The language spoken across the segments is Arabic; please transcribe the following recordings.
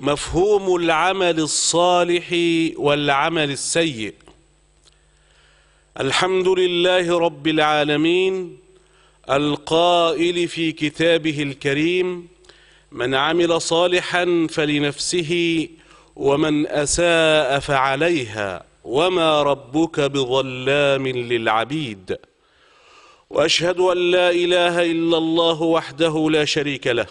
مفهوم العمل الصالح والعمل السيء الحمد لله رب العالمين القائل في كتابه الكريم من عمل صالحا فلنفسه ومن أساء فعليها وما ربك بظلام للعبيد وأشهد أن لا إله إلا الله وحده لا شريك له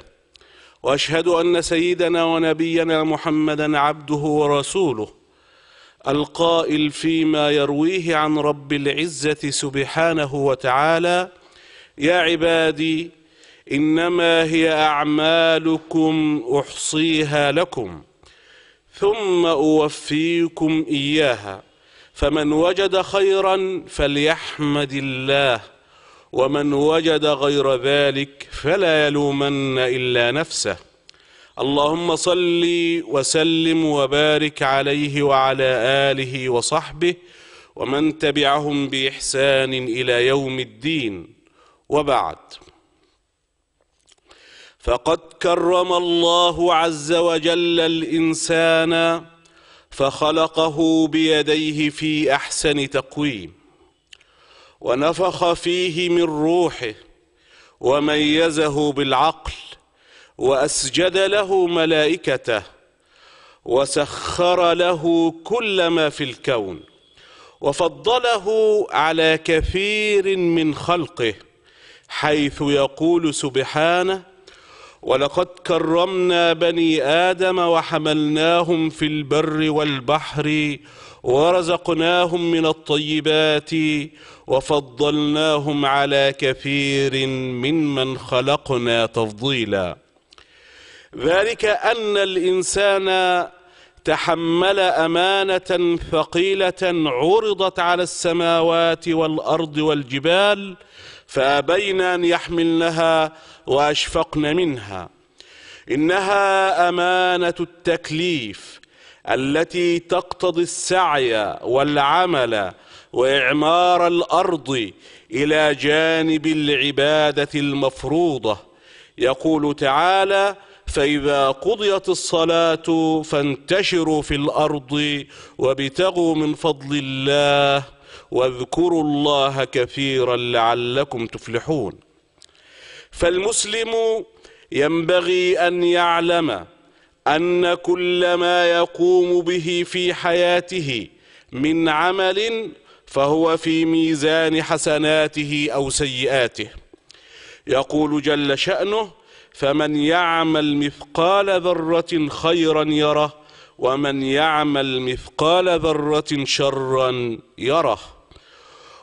واشهد ان سيدنا ونبينا محمدا عبده ورسوله القائل فيما يرويه عن رب العزه سبحانه وتعالى يا عبادي انما هي اعمالكم احصيها لكم ثم اوفيكم اياها فمن وجد خيرا فليحمد الله ومن وجد غير ذلك فلا يلومن إلا نفسه اللهم صل وسلم وبارك عليه وعلى آله وصحبه ومن تبعهم بإحسان إلى يوم الدين وبعد فقد كرم الله عز وجل الإنسان فخلقه بيديه في أحسن تقويم ونفخ فيه من روحه وميزه بالعقل واسجد له ملائكته وسخر له كل ما في الكون وفضله على كثير من خلقه حيث يقول سبحانه ولقد كرمنا بني آدم وحملناهم في البر والبحر ورزقناهم من الطيبات وفضلناهم على كثير ممن خلقنا تفضيلا ذلك أن الإنسان تحمل أمانة ثقيلة عرضت على السماوات والأرض والجبال فأبينا أن يحملنها واشفقن منها انها امانه التكليف التي تقتضي السعي والعمل واعمار الارض الى جانب العباده المفروضه يقول تعالى فاذا قضيت الصلاه فانتشروا في الارض وابتغوا من فضل الله واذكروا الله كثيرا لعلكم تفلحون فالمسلم ينبغي أن يعلم أن كل ما يقوم به في حياته من عمل فهو في ميزان حسناته أو سيئاته يقول جل شأنه فمن يعمل مثقال ذرة خيرا يره ومن يعمل مثقال ذرة شرا يره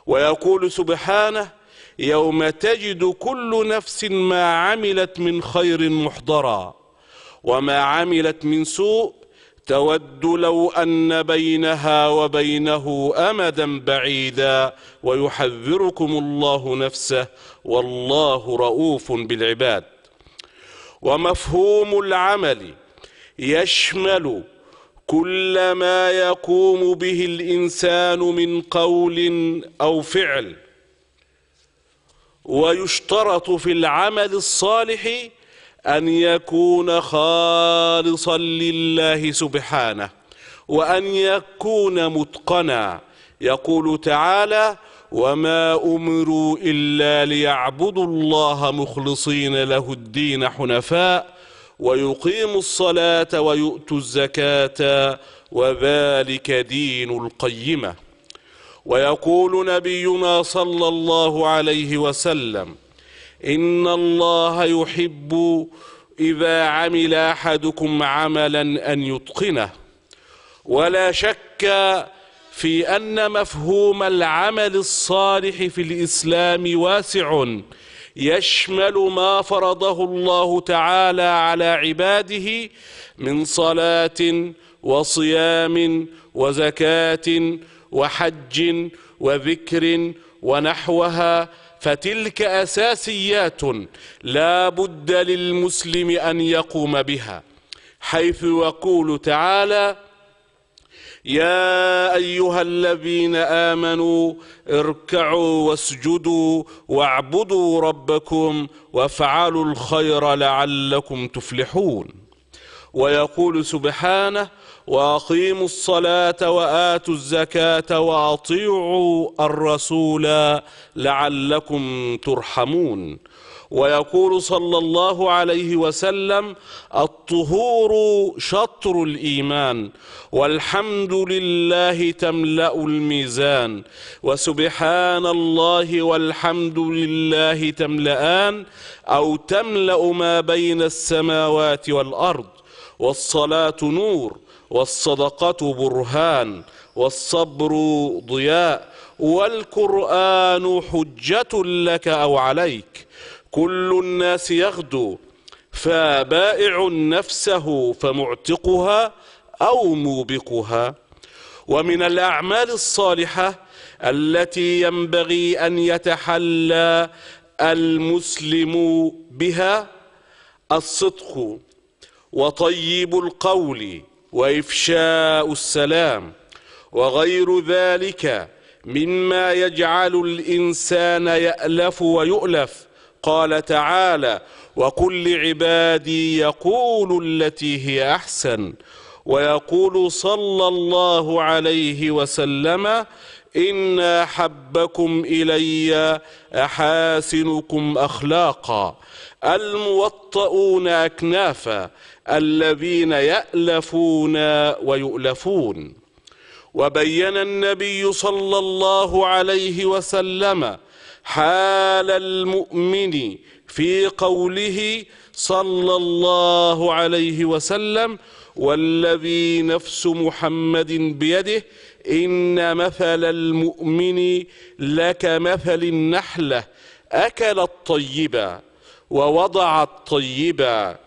ويقول سبحانه يوم تجد كل نفس ما عملت من خير محضرا وما عملت من سوء تود لو ان بينها وبينه امدا بعيدا ويحذركم الله نفسه والله رؤوف بالعباد ومفهوم العمل يشمل كل ما يقوم به الانسان من قول او فعل ويشترط في العمل الصالح أن يكون خالصا لله سبحانه وأن يكون متقنا يقول تعالى وما أمروا إلا ليعبدوا الله مخلصين له الدين حنفاء ويقيموا الصلاة ويؤتوا الزكاة وذلك دين القيمه ويقول نبينا صلى الله عليه وسلم ان الله يحب اذا عمل احدكم عملا ان يتقنه ولا شك في ان مفهوم العمل الصالح في الاسلام واسع يشمل ما فرضه الله تعالى على عباده من صلاه وصيام وزكاه وحج وذكر ونحوها فتلك أساسيات لا بد للمسلم أن يقوم بها حيث يقول تعالى يا أيها الذين آمنوا اركعوا واسجدوا واعبدوا ربكم وافعلوا الخير لعلكم تفلحون ويقول سبحانه واقيموا الصلاه واتوا الزكاه واطيعوا الرسول لعلكم ترحمون ويقول صلى الله عليه وسلم الطهور شطر الايمان والحمد لله تملا الميزان وسبحان الله والحمد لله تملأان او تملا ما بين السماوات والارض والصلاه نور والصدقة برهان والصبر ضياء والقرآن حجة لك أو عليك كل الناس يغدو فبائع نفسه فمعتقها أو موبقها ومن الأعمال الصالحة التي ينبغي أن يتحلى المسلم بها الصدق وطيب القول وافشاء السلام وغير ذلك مما يجعل الانسان يالف ويؤلف قال تعالى وقل لعبادي يقول التي هي احسن ويقول صلى الله عليه وسلم ان احبكم الي احاسنكم اخلاقا الموطؤون اكنافا الذين يألفون ويؤلفون وبين النبي صلى الله عليه وسلم حال المؤمن في قوله صلى الله عليه وسلم والذي نفس محمد بيده إن مثل المؤمن لك مثل النحلة أكلت طيبا ووضعت طيبا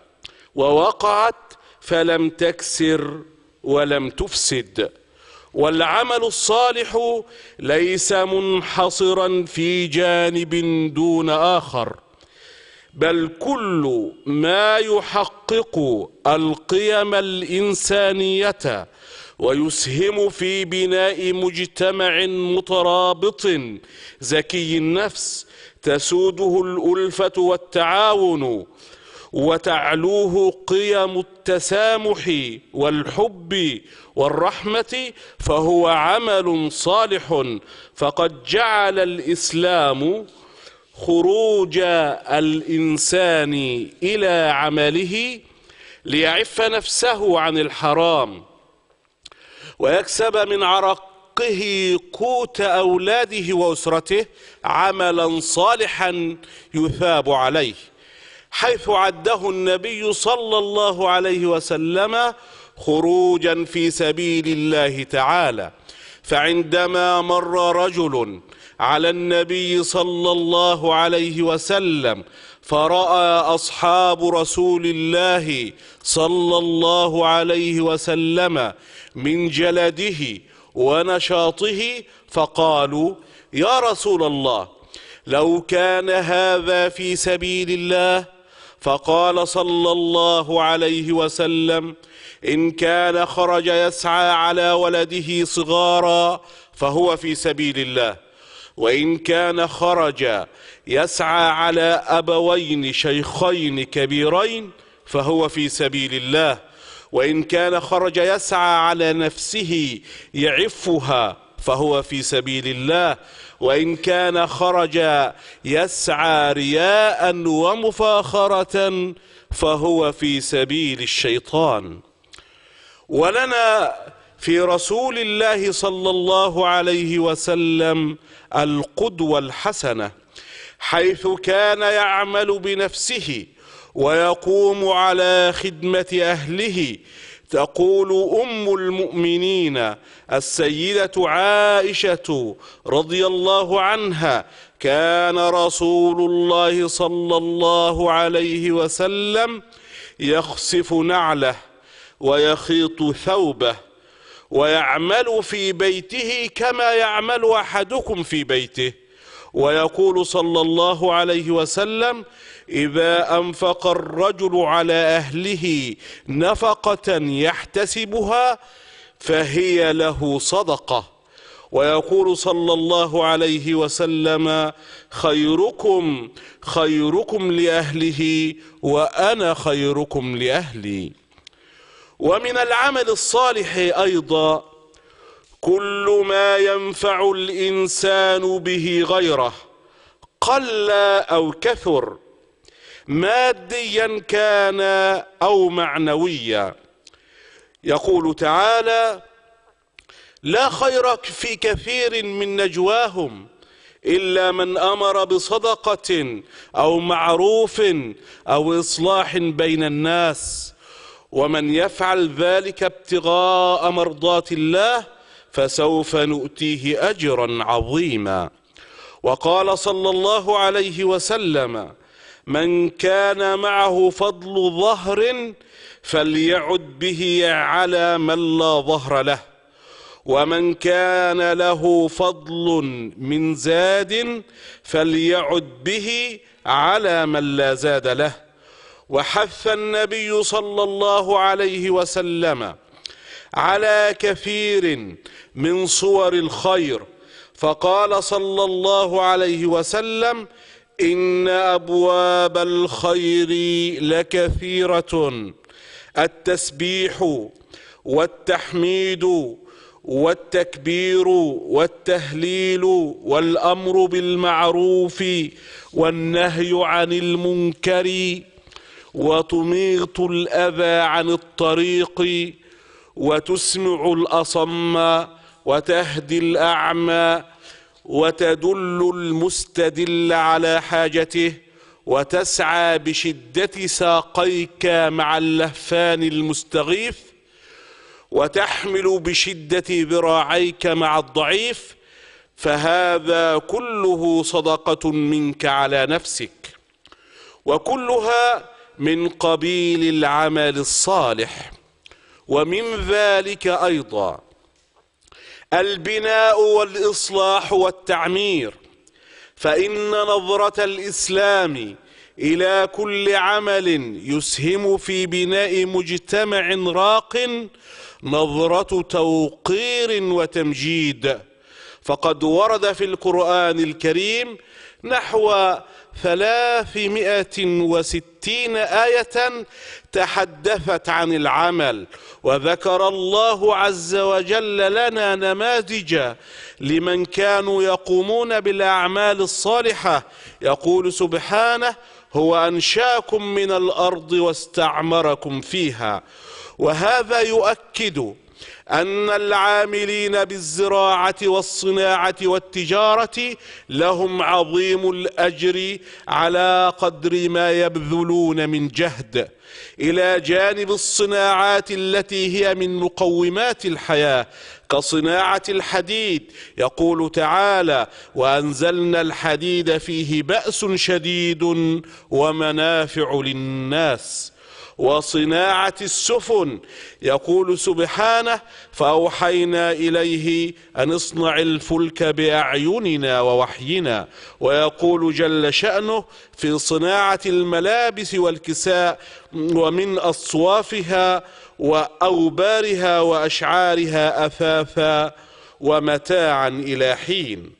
ووقعت فلم تكسر ولم تفسد والعمل الصالح ليس منحصرا في جانب دون اخر بل كل ما يحقق القيم الانسانيه ويسهم في بناء مجتمع مترابط زكي النفس تسوده الالفه والتعاون وتعلوه قيم التسامح والحب والرحمه فهو عمل صالح فقد جعل الاسلام خروج الانسان الى عمله ليعف نفسه عن الحرام ويكسب من عرقه قوت اولاده واسرته عملا صالحا يثاب عليه حيث عده النبي صلى الله عليه وسلم خروجا في سبيل الله تعالى فعندما مر رجل على النبي صلى الله عليه وسلم فراى اصحاب رسول الله صلى الله عليه وسلم من جلده ونشاطه فقالوا يا رسول الله لو كان هذا في سبيل الله فقال صلى الله عليه وسلم ان كان خرج يسعى على ولده صغارا فهو في سبيل الله وان كان خرج يسعى على ابوين شيخين كبيرين فهو في سبيل الله وان كان خرج يسعى على نفسه يعفها فهو في سبيل الله وإن كان خرج يسعى رياء ومفاخرة فهو في سبيل الشيطان ولنا في رسول الله صلى الله عليه وسلم القدوة الحسنة حيث كان يعمل بنفسه ويقوم على خدمة أهله تقول أم المؤمنين السيدة عائشة رضي الله عنها كان رسول الله صلى الله عليه وسلم يخسف نعله ويخيط ثوبه ويعمل في بيته كما يعمل أحدكم في بيته ويقول صلى الله عليه وسلم إذا أنفق الرجل على أهله نفقة يحتسبها فهي له صدقة ويقول صلى الله عليه وسلم خيركم خيركم لأهله وأنا خيركم لأهلي ومن العمل الصالح أيضا كل ما ينفع الإنسان به غيره قل أو كثر ماديا كان أو معنويا يقول تعالى لا خير في كثير من نجواهم إلا من أمر بصدقة أو معروف أو إصلاح بين الناس ومن يفعل ذلك ابتغاء مرضات الله فسوف نؤتيه أجرا عظيما وقال صلى الله عليه وسلم من كان معه فضل ظهر فليعد به على من لا ظهر له ومن كان له فضل من زاد فليعد به على من لا زاد له وحث النبي صلى الله عليه وسلم على كثير من صور الخير فقال صلى الله عليه وسلم ان ابواب الخير لكثيره التسبيح والتحميد والتكبير والتهليل والامر بالمعروف والنهي عن المنكر وتميط الاذى عن الطريق وتسمع الاصم وتهدي الاعمى وتدل المستدل على حاجته وتسعى بشده ساقيك مع اللهفان المستغيث وتحمل بشده ذراعيك مع الضعيف فهذا كله صدقه منك على نفسك وكلها من قبيل العمل الصالح ومن ذلك أيضا البناء والإصلاح والتعمير فإن نظرة الإسلام إلى كل عمل يسهم في بناء مجتمع راق نظرة توقير وتمجيد فقد ورد في القرآن الكريم نحو ثلاثمائة وستين آية تحدثت عن العمل وذكر الله عز وجل لنا نماذج لمن كانوا يقومون بالأعمال الصالحة يقول سبحانه هو أنشاكم من الأرض واستعمركم فيها وهذا يؤكد أن العاملين بالزراعة والصناعة والتجارة لهم عظيم الأجر على قدر ما يبذلون من جهد إلى جانب الصناعات التي هي من مقومات الحياة كصناعة الحديد يقول تعالى وأنزلنا الحديد فيه بأس شديد ومنافع للناس وصناعة السفن يقول سبحانه فأوحينا إليه أن اصنع الفلك بأعيننا ووحينا ويقول جل شأنه في صناعة الملابس والكساء ومن أصوافها وأوبارها وأشعارها أثاثا ومتاعا إلى حين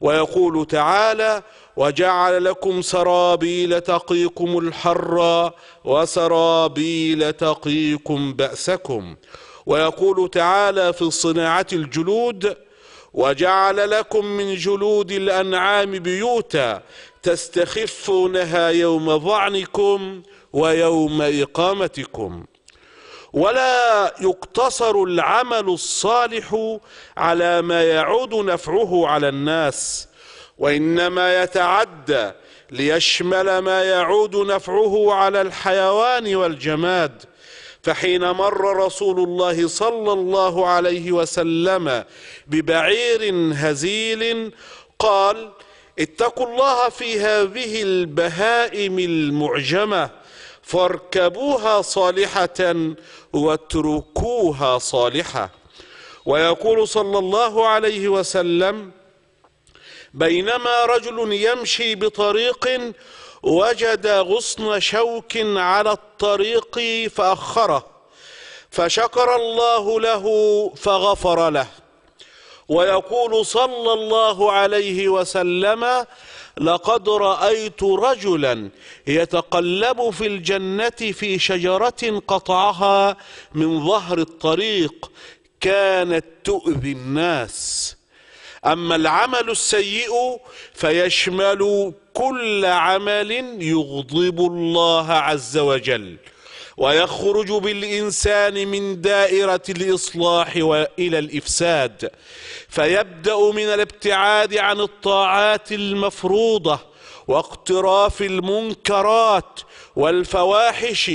ويقول تعالى وجعل لكم سرابيل تقيكم الحر وسرابيل تقيكم بأسكم ويقول تعالى في صناعة الجلود وجعل لكم من جلود الأنعام بيوتا تستخفونها يوم ظعنكم ويوم إقامتكم ولا يقتصر العمل الصالح على ما يعود نفعه على الناس وانما يتعدى ليشمل ما يعود نفعه على الحيوان والجماد فحين مر رسول الله صلى الله عليه وسلم ببعير هزيل قال اتقوا الله في هذه البهائم المعجمه فاركبوها صالحه واتركوها صالحه ويقول صلى الله عليه وسلم بينما رجل يمشي بطريق وجد غصن شوك على الطريق فأخره فشكر الله له فغفر له ويقول صلى الله عليه وسلم لقد رأيت رجلا يتقلب في الجنة في شجرة قطعها من ظهر الطريق كانت تؤذي الناس أما العمل السيء فيشمل كل عمل يغضب الله عز وجل ويخرج بالإنسان من دائرة الإصلاح وإلى الإفساد فيبدأ من الابتعاد عن الطاعات المفروضة واقتراف المنكرات والفواحش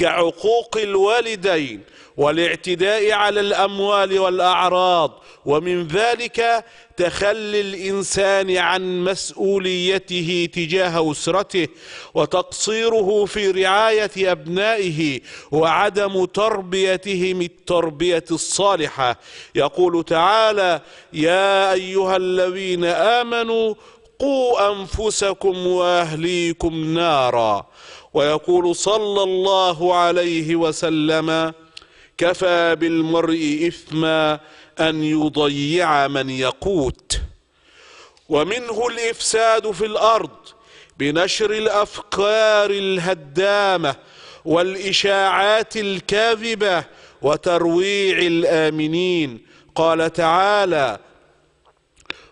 كعقوق الوالدين والاعتداء على الاموال والاعراض ومن ذلك تخلي الانسان عن مسؤوليته تجاه اسرته وتقصيره في رعايه ابنائه وعدم تربيتهم التربيه الصالحه يقول تعالى يا ايها الذين امنوا قوا انفسكم واهليكم نارا ويقول صلى الله عليه وسلم كفى بالمرء إثما أن يضيع من يقوت ومنه الإفساد في الأرض بنشر الأفكار الهدامة والإشاعات الكاذبة وترويع الآمنين قال تعالى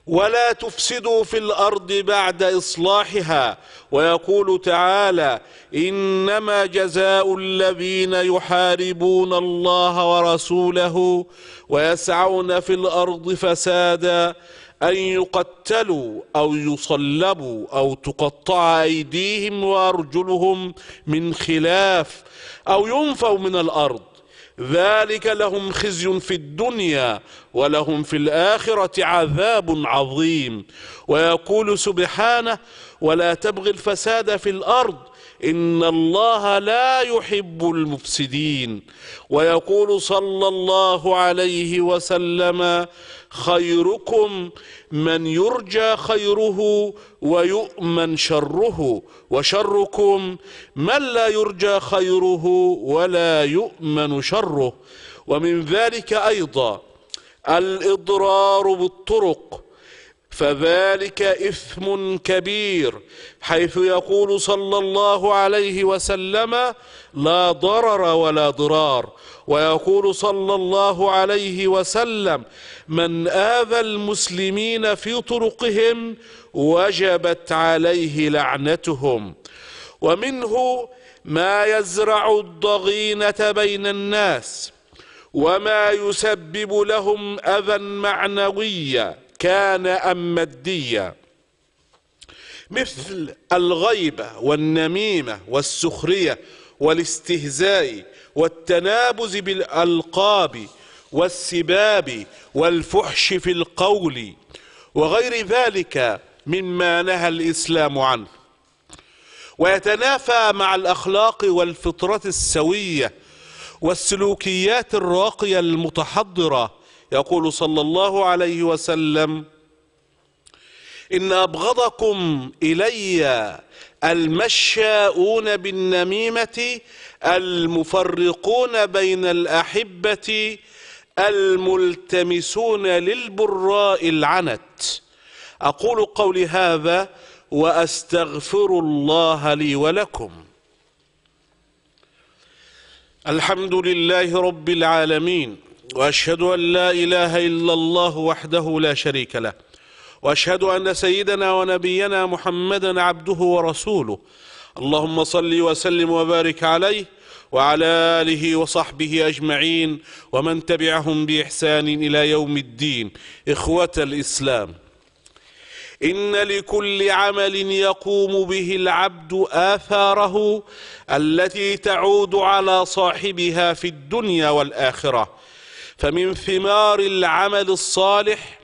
ولا تفسدوا في الارض بعد اصلاحها ويقول تعالى انما جزاء الذين يحاربون الله ورسوله ويسعون في الارض فسادا ان يقتلوا او يصلبوا او تقطع ايديهم وارجلهم من خلاف او ينفوا من الارض ذلك لهم خزي في الدنيا ولهم في الآخرة عذاب عظيم ويقول سبحانه ولا تبغ الفساد في الأرض إن الله لا يحب المفسدين ويقول صلى الله عليه وسلم خيركم من يرجى خيره ويؤمن شره وشركم من لا يرجى خيره ولا يؤمن شره ومن ذلك أيضا الإضرار بالطرق فذلك إثم كبير حيث يقول صلى الله عليه وسلم لا ضرر ولا ضرار ويقول صلى الله عليه وسلم من آذى المسلمين في طرقهم وجبت عليه لعنتهم ومنه ما يزرع الضغينة بين الناس وما يسبب لهم أذى معنويًّا كان أم ماديا مثل الغيبة والنميمة والسخرية والاستهزاء والتنابز بالألقاب والسباب والفحش في القول وغير ذلك مما نهى الإسلام عنه ويتنافى مع الأخلاق والفطرة السوية والسلوكيات الراقية المتحضرة يقول صلى الله عليه وسلم إن أبغضكم إلي المشاؤون بالنميمة المفرقون بين الأحبة الملتمسون للبراء العنت أقول قولي هذا وأستغفر الله لي ولكم الحمد لله رب العالمين واشهد ان لا اله الا الله وحده لا شريك له واشهد ان سيدنا ونبينا محمدا عبده ورسوله اللهم صل وسلم وبارك عليه وعلى اله وصحبه اجمعين ومن تبعهم باحسان الى يوم الدين اخوه الاسلام ان لكل عمل يقوم به العبد اثاره التي تعود على صاحبها في الدنيا والاخره فمن ثمار العمل الصالح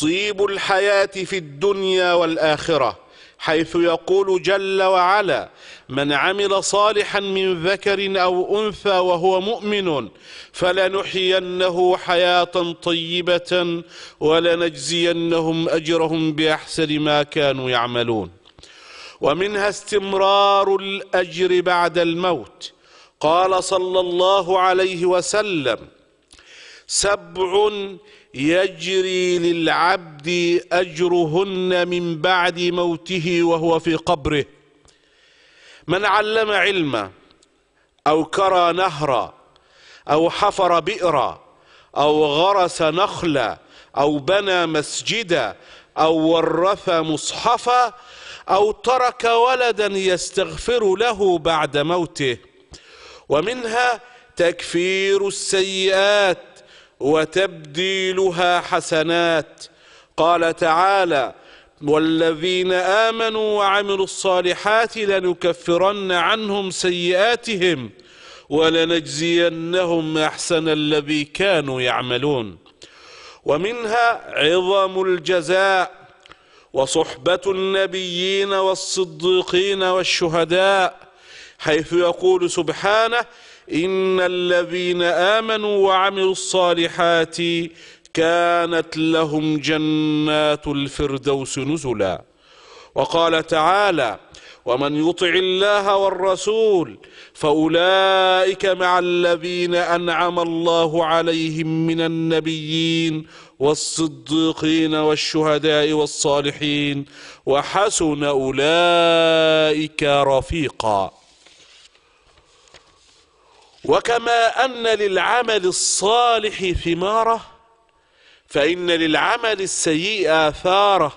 طيب الحياة في الدنيا والآخرة حيث يقول جل وعلا من عمل صالحا من ذكر أو أنثى وهو مؤمن فلنحيينه حياة طيبة ولنجزينهم أجرهم بأحسن ما كانوا يعملون ومنها استمرار الأجر بعد الموت قال صلى الله عليه وسلم سبع يجري للعبد اجرهن من بعد موته وهو في قبره من علم علما او كرى نهرا او حفر بئرا او غرس نخلا او بنى مسجدا او ورث مصحفا او ترك ولدا يستغفر له بعد موته ومنها تكفير السيئات وتبديلها حسنات قال تعالى والذين امنوا وعملوا الصالحات لنكفرن عنهم سيئاتهم ولنجزينهم احسن الذي كانوا يعملون ومنها عظم الجزاء وصحبه النبيين والصديقين والشهداء حيث يقول سبحانه إن الذين آمنوا وعملوا الصالحات كانت لهم جنات الفردوس نزلا وقال تعالى ومن يطع الله والرسول فاولئك مع الذين انعم الله عليهم من النبيين والصديقين والشهداء والصالحين وحسن اولئك رفيقا وكما أن للعمل الصالح ثمارة فإن للعمل السيء آثاره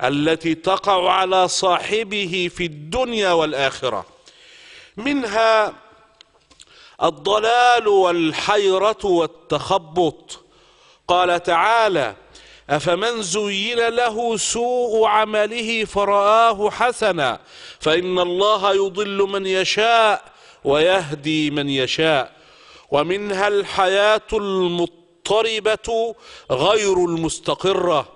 التي تقع على صاحبه في الدنيا والآخرة منها الضلال والحيرة والتخبط قال تعالى أفمن زين له سوء عمله فرآه حسنا فإن الله يضل من يشاء ويهدي من يشاء ومنها الحياه المضطربه غير المستقره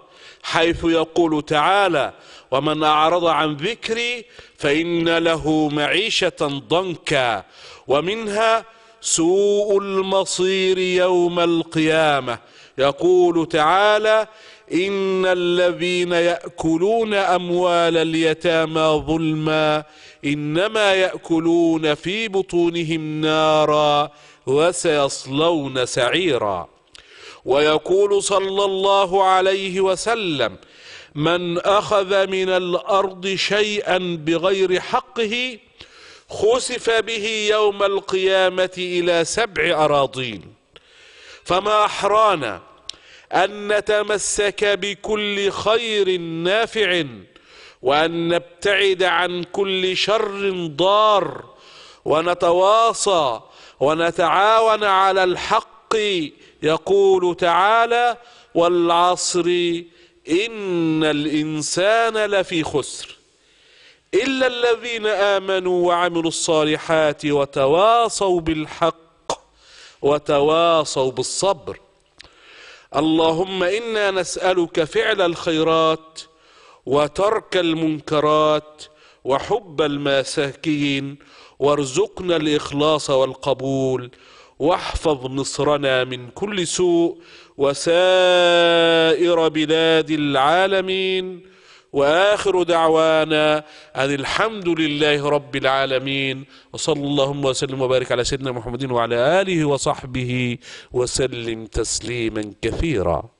حيث يقول تعالى ومن اعرض عن ذكري فان له معيشه ضنكا ومنها سوء المصير يوم القيامه يقول تعالى إن الذين يأكلون أموال اليتامى ظلما إنما يأكلون في بطونهم نارا وسيصلون سعيرا ويقول صلى الله عليه وسلم من أخذ من الأرض شيئا بغير حقه خسف به يوم القيامة إلى سبع أراضين فما أحرانا أن نتمسك بكل خير نافع وأن نبتعد عن كل شر ضار ونتواصى ونتعاون على الحق يقول تعالى والعصر إن الإنسان لفي خسر إلا الذين آمنوا وعملوا الصالحات وتواصوا بالحق وتواصوا بالصبر اللهم انا نسالك فعل الخيرات وترك المنكرات وحب المساكين وارزقنا الاخلاص والقبول واحفظ مصرنا من كل سوء وسائر بلاد العالمين واخر دعوانا ان الحمد لله رب العالمين وصلى اللهم وسلم وبارك على سيدنا محمد وعلى اله وصحبه وسلم تسليما كثيرا